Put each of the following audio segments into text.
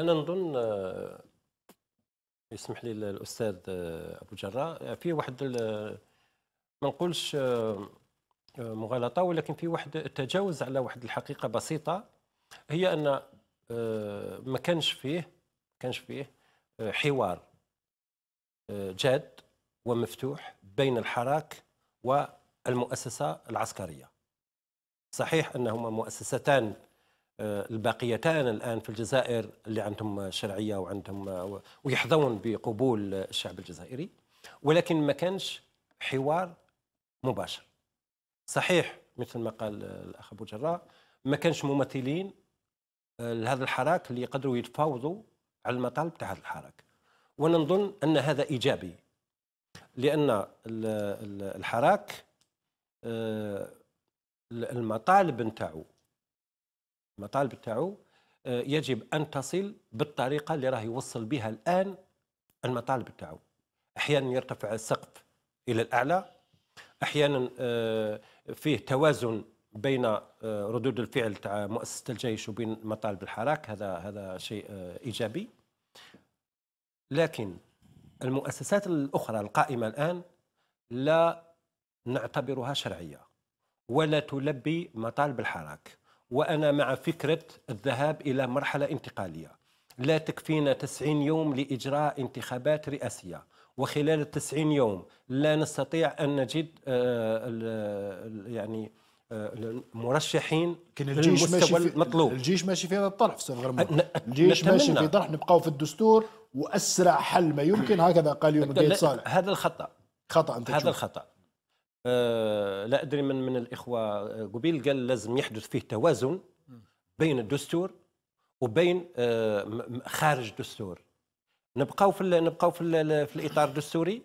انا نظن آه، يسمح لي الاستاذ آه، ابو جراء آه، في واحد ما نقولش مغالطه ولكن في واحد التجاوز على واحد الحقيقه بسيطه هي ان ما كانش فيه كانش فيه حوار جاد ومفتوح بين الحراك والمؤسسه العسكريه صحيح انهما مؤسستان آه، الباقيتان الآن في الجزائر اللي عندهم شرعية وعندهم آه، ويحظون بقبول الشعب الجزائري ولكن ما كانش حوار مباشر صحيح مثل ما قال الأخ أبو جراء ما كانش ممثلين آه، لهذا الحراك اللي يقدروا يتفاوضوا على المطالب تاع هذا الحراك وانا نظن ان هذا ايجابي لان الحراك المطالب نتاعو المطالب تاعو آه، يجب ان تصل بالطريقه اللي راه يوصل بها الان المطالب تاعو احيانا يرتفع السقف الى الاعلى احيانا آه، فيه توازن بين آه، ردود الفعل تاع مؤسسه الجيش وبين مطالب الحراك هذا هذا شيء ايجابي لكن المؤسسات الاخرى القائمه الان لا نعتبرها شرعيه ولا تلبي مطالب الحراك وأنا مع فكرة الذهاب إلى مرحلة انتقالية لا تكفينا 90 يوم لإجراء انتخابات رئاسية وخلال التسعين يوم لا نستطيع أن نجد آه، يعني آه، مرشحين للمستوى المطلوب الجيش ماشي في هذا الطرح في غير الجيش ماشي في طرح نبقاو في الدستور واسرع حل ما يمكن هكذا قال يوم الدين صالح هذا الخطا خطا انت هذا الخطا آه، لا ادري من من الاخوه آه، قبيل قال لازم يحدث فيه توازن بين الدستور وبين آه، خارج الدستور نبقاو في نبقاو في, في الاطار الدستوري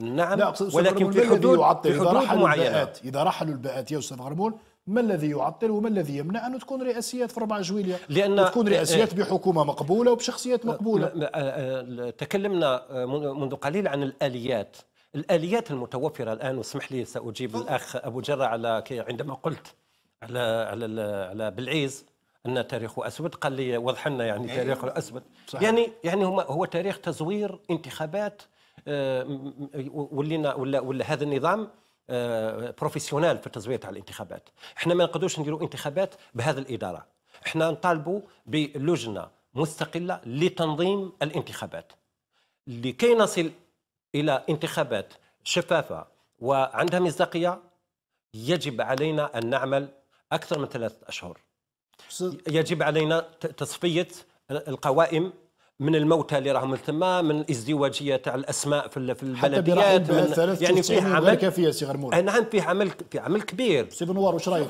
نعم لا ولكن في حدود, يعطل في حدود إذا معينه اذا رحلوا الباءات يا استاذ غرمون ما الذي يعطل وما الذي يمنع أن تكون رئاسيات في 4 جويليا لأن تكون رئاسيات بحكومة مقبولة وبشخصيات مقبولة تكلمنا منذ قليل عن الآليات الاليات المتوفره الان واسمح لي ساجيب الاخ ابو جره على عندما قلت على على على بالعيز ان تاريخه اسود قال لي وضح لنا يعني إيه. تاريخه اسود يعني يعني هو تاريخ تزوير انتخابات آه، ولينا ولا ولا هذا النظام بروفيسيونال آه، في التزوير تاع الانتخابات احنا ما نقدروش نديروا انتخابات بهذا الاداره احنا نطالبوا بلجنه مستقله لتنظيم الانتخابات لكي نصل الى انتخابات شفافه وعندها مصداقيه يجب علينا ان نعمل اكثر من ثلاثه اشهر يجب علينا تصفيه القوائم من الموتى اللي راهم تما من الازدواجيه تاع الاسماء في في البلديات من يعني فيه عمل كافيه سي غرمول نعم فيه عمل في عمل كبير سي بنوار واش رايك